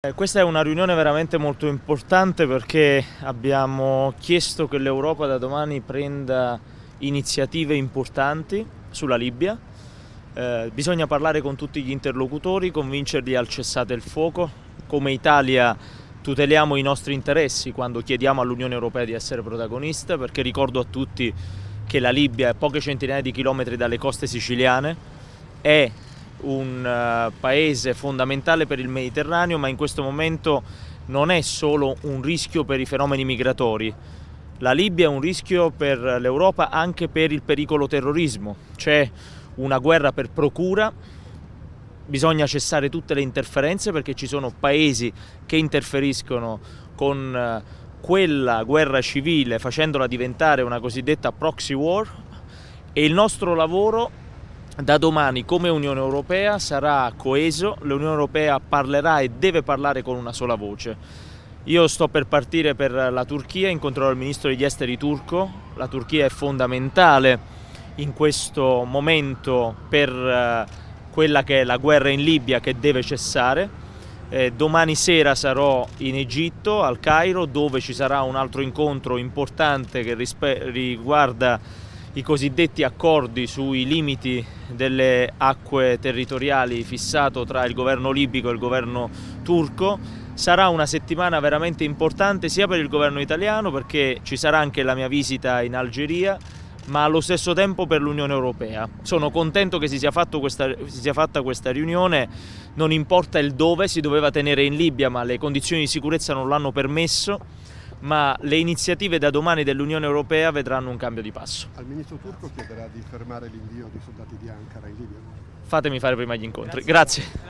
Eh, questa è una riunione veramente molto importante perché abbiamo chiesto che l'Europa da domani prenda iniziative importanti sulla Libia. Eh, bisogna parlare con tutti gli interlocutori, convincerli al cessate il fuoco. Come Italia tuteliamo i nostri interessi quando chiediamo all'Unione Europea di essere protagonista perché ricordo a tutti che la Libia è poche centinaia di chilometri dalle coste siciliane, è un eh, paese fondamentale per il Mediterraneo, ma in questo momento non è solo un rischio per i fenomeni migratori. La Libia è un rischio per l'Europa anche per il pericolo terrorismo. C'è una guerra per procura, bisogna cessare tutte le interferenze perché ci sono paesi che interferiscono con eh, quella guerra civile facendola diventare una cosiddetta proxy war e il nostro lavoro da domani come Unione Europea sarà coeso, l'Unione Europea parlerà e deve parlare con una sola voce. Io sto per partire per la Turchia, incontrerò il ministro degli esteri turco, la Turchia è fondamentale in questo momento per eh, quella che è la guerra in Libia che deve cessare. Eh, domani sera sarò in Egitto, al Cairo, dove ci sarà un altro incontro importante che riguarda i cosiddetti accordi sui limiti delle acque territoriali fissato tra il governo libico e il governo turco. Sarà una settimana veramente importante sia per il governo italiano perché ci sarà anche la mia visita in Algeria ma allo stesso tempo per l'Unione Europea. Sono contento che si sia, questa, si sia, fatta questa riunione, non importa il dove, si doveva tenere in Libia ma le condizioni di sicurezza non l'hanno permesso ma le iniziative da domani dell'Unione Europea vedranno un cambio di passo. Al ministro turco chiederà di fermare l'invio di soldati di Ankara in Libia? Fatemi fare prima gli incontri. Grazie. Grazie.